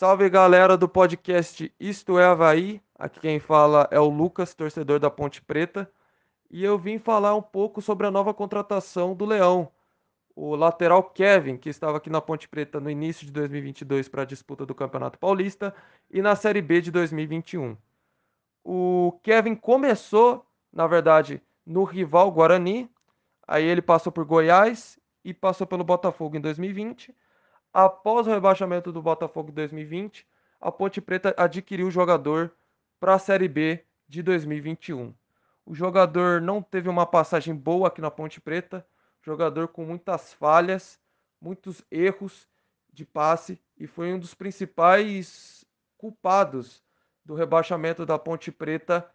Salve galera do podcast Isto é Havaí. Aqui quem fala é o Lucas, torcedor da Ponte Preta. E eu vim falar um pouco sobre a nova contratação do Leão. O lateral Kevin, que estava aqui na Ponte Preta no início de 2022 para a disputa do Campeonato Paulista e na Série B de 2021. O Kevin começou, na verdade, no rival Guarani, aí ele passou por Goiás e passou pelo Botafogo em 2020 Após o rebaixamento do Botafogo 2020, a Ponte Preta adquiriu o jogador para a Série B de 2021. O jogador não teve uma passagem boa aqui na Ponte Preta, jogador com muitas falhas, muitos erros de passe e foi um dos principais culpados do rebaixamento da Ponte Preta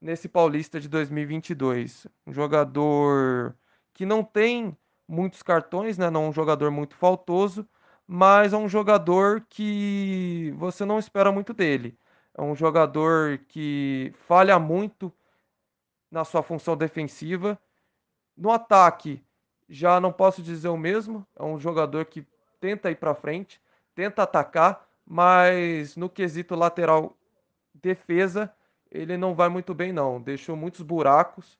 nesse Paulista de 2022. Um jogador que não tem muitos cartões, né? não é um jogador muito faltoso, mas é um jogador que você não espera muito dele. É um jogador que falha muito na sua função defensiva. No ataque, já não posso dizer o mesmo. É um jogador que tenta ir para frente, tenta atacar, mas no quesito lateral defesa, ele não vai muito bem não. Deixou muitos buracos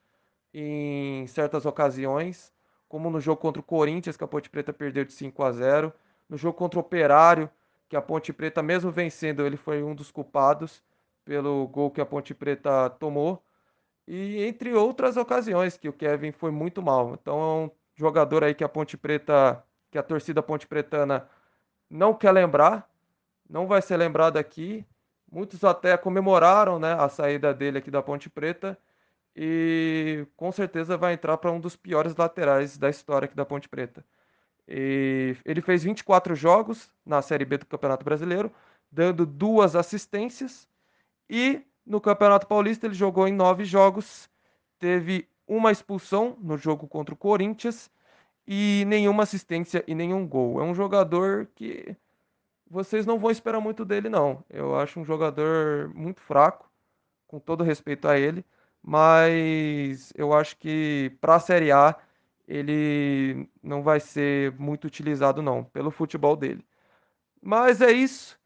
em certas ocasiões, como no jogo contra o Corinthians, que a Ponte Preta perdeu de 5 a 0 no jogo contra o Operário, que a Ponte Preta, mesmo vencendo, ele foi um dos culpados pelo gol que a Ponte Preta tomou. E entre outras ocasiões que o Kevin foi muito mal. Então é um jogador aí que a Ponte Preta, que a torcida Ponte Pretana não quer lembrar, não vai ser lembrado aqui. Muitos até comemoraram né, a saída dele aqui da Ponte Preta e com certeza vai entrar para um dos piores laterais da história aqui da Ponte Preta. E ele fez 24 jogos na Série B do Campeonato Brasileiro, dando duas assistências. E no Campeonato Paulista ele jogou em nove jogos, teve uma expulsão no jogo contra o Corinthians e nenhuma assistência e nenhum gol. É um jogador que vocês não vão esperar muito dele, não. Eu acho um jogador muito fraco, com todo respeito a ele, mas eu acho que para a Série A ele não vai ser muito utilizado não, pelo futebol dele. Mas é isso.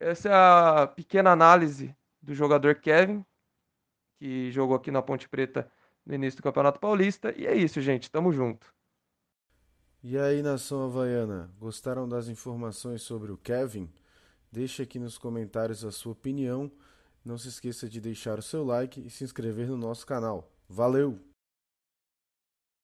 Essa é a pequena análise do jogador Kevin, que jogou aqui na Ponte Preta no início do Campeonato Paulista. E é isso, gente. Tamo junto. E aí, nação havaiana, gostaram das informações sobre o Kevin? Deixe aqui nos comentários a sua opinião. Não se esqueça de deixar o seu like e se inscrever no nosso canal. Valeu!